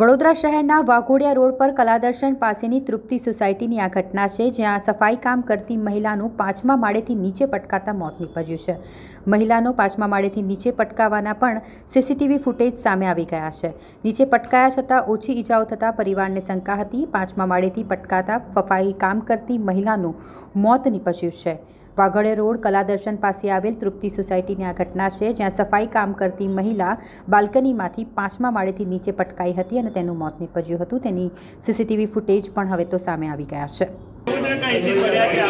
વડોદરા શહેરના વાઘોડિયા રોડ પર કલાદર્શન પાસેની તૃપ્તિ સોસાયટીની આ ઘટના છે જ્યાં સફાઈ કામ કરતી મહિલાનું પાંચમા માળેથી નીચે પટકાતા મોત નીપજ્યું છે મહિલાનો પાંચમા માળેથી નીચે પટકાવાના પણ સીસીટીવી ફૂટેજ સામે આવી ગયા છે નીચે પટકાયા છતાં ઓછી ઈજાઓ થતાં પરિવારને શંકા હતી પાંચમા માળેથી પટકાતા સફાઈ કામ કરતી મહિલાનું મોત નીપજ્યું છે વાઘડે રોડ કલાદર્શન પાસે આવેલ તૃપ્તિ સોસાયટીની આ ઘટના છે જ્યાં સફાઈ કામ કરતી મહિલા બાલ્કનીમાંથી પાંચમા માળેથી નીચે પટકાઈ હતી અને તેનું મોત નીપજ્યું હતું તેની સીસીટીવી ફૂટેજ પણ હવે તો સામે આવી ગયા છે